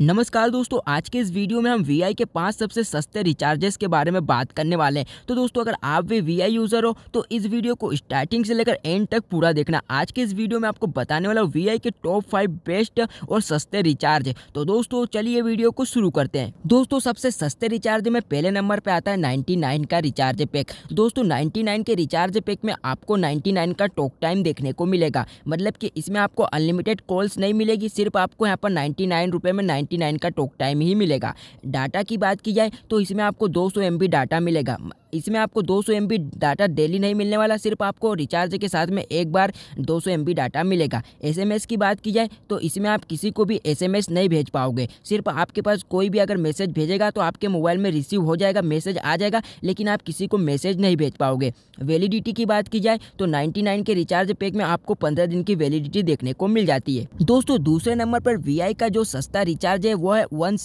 नमस्कार दोस्तों आज के इस वीडियो में हम वी के पांच सबसे सस्ते रिचार्जेस के बारे में बात करने वाले हैं तो दोस्तों अगर आप भी वी यूज़र हो तो इस वीडियो को स्टार्टिंग से लेकर एंड तक पूरा देखना आज के इस वीडियो में आपको बताने वाला वी के टॉप फाइव बेस्ट और सस्ते रिचार्ज तो दोस्तों चलिए वीडियो को शुरू करते हैं दोस्तों सबसे सस्ते रिचार्ज में पहले नंबर पर आता है नाइन्टी का रिचार्ज पैक दोस्तों नाइन्टी के रिचार्ज पैक में आपको नाइन्टी का टॉक टाइम देखने को मिलेगा मतलब कि इसमें आपको अनलिमिटेड कॉल्स नहीं मिलेगी सिर्फ आपको यहाँ पर नाइन्टी में नाइन नाइन का टॉक टाइम ही मिलेगा डाटा की बात की जाए तो इसमें आपको दो सौ डाटा मिलेगा इसमें आपको 200 सौ डाटा डेली नहीं मिलने वाला सिर्फ आपको रिचार्ज के साथ में एक बार 200 सौ डाटा मिलेगा एसएमएस की बात की जाए तो इसमें आप किसी को भी एसएमएस नहीं भेज पाओगे सिर्फ आपके पास कोई भी अगर मैसेज भेजेगा तो आपके मोबाइल में रिसीव हो जाएगा मैसेज आ जाएगा लेकिन आप किसी को मैसेज नहीं भेज पाओगे वैलिडिटी की बात की जाए तो नाइन्टी के रिचार्ज पैक में आपको पंद्रह दिन की वैलिडिटी देखने को मिल जाती है दोस्तों दूसरे नंबर पर वी का जो सस्ता रिचार्ज है वो है वन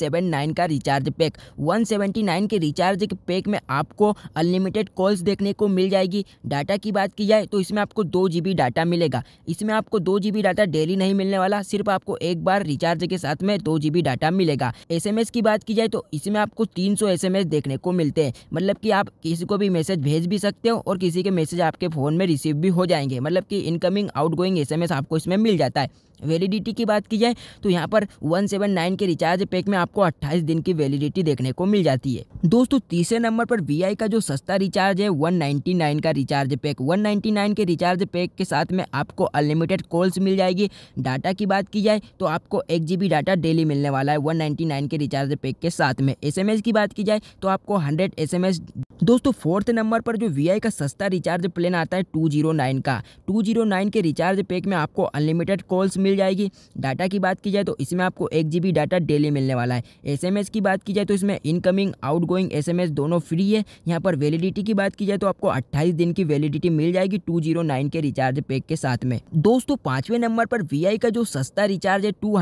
का रिचार्ज पैक वन के रिचार्ज पैक में आपको अनलिमिटेड कॉल्स देखने को मिल जाएगी डाटा की बात की जाए तो इसमें आपको दो जी डाटा मिलेगा इसमें आपको दो जी डाटा डेली नहीं मिलने वाला सिर्फ आपको एक बार रिचार्ज के साथ में दो जी डाटा मिलेगा एस की बात की जाए तो इसमें आपको तीन सौ देखने को मिलते हैं मतलब कि आप किसी को भी मैसेज भेज भी सकते हो और किसी के मैसेज आपके फ़ोन में रिसीव भी हो जाएंगे मतलब कि इनकमिंग एम एस आपको इसमें मिल जाता है वैलिडिटी की बात की जाए तो यहाँ पर 179 के रिचार्ज पैक में आपको 28 दिन की वैलिडिटी देखने को मिल जाती है दोस्तों तीसरे नंबर पर वी का जो सस्ता रिचार्ज है 199 का रिचार्ज पैक 199 के रिचार्ज पैक के साथ में आपको अनलिमिटेड कॉल्स मिल जाएगी डाटा की बात की जाए तो आपको एक जी डाटा डेली मिलने वाला है 199 के रिचार्ज पैक के साथ में एस की बात की जाए तो आपको हंड्रेड एस दोस्तों फोर्थ नंबर पर जो वी का सस्ता रिचार्ज प्लान आता है नाइन का नाइन के रिचार्ज पैक में आपको अनलिमिटेड कॉल्स मिल जाएगी डाटा की बात की जाए तो इसमें आपको एक जी डाटा डेली मिलने वाला है एस की बात की जाए तो इसमें इनकमिंग आउट एस दोनों फ्री है यहाँ पर वैलिडिटी की बात की जाए तो आपको अट्ठाईस दिन की वैलिडिटी मिल जाएगी टू के रिचार्ज पैक के साथ में दोस्तों पाँचवें नंबर पर वी का जो सस्ता रिचार्ज है टू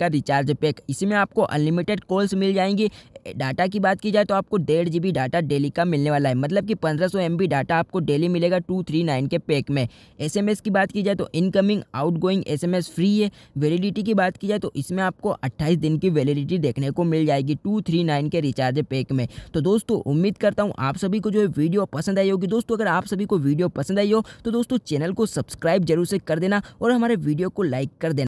का रिचार्ज पैक इसमें आपको अनलिमिटेड कॉल्स मिल जाएंगी डाटा की बात की जाए तो आपको डेढ़ जी डाटा डेली का मिलने वाला है मतलब कि पंद्रह सौ डाटा आपको डेली मिलेगा टू थ्री नाइन के पैक में एसएमएस की बात की जाए तो इनकमिंग आउटगोइंग एसएमएस फ्री है वैलिडिटी की बात की जाए तो इसमें आपको अट्ठाईस दिन की वैलिडिटी देखने को मिल जाएगी टू थ्री नाइन के रिचार्ज पैक में तो दोस्तों उम्मीद करता हूँ आप सभी को जो है वीडियो पसंद आई होगी दोस्तों अगर आप सभी को वीडियो पसंद आई हो तो दोस्तों चैनल को सब्सक्राइब जरूर से कर देना और हमारे वीडियो को लाइक कर देना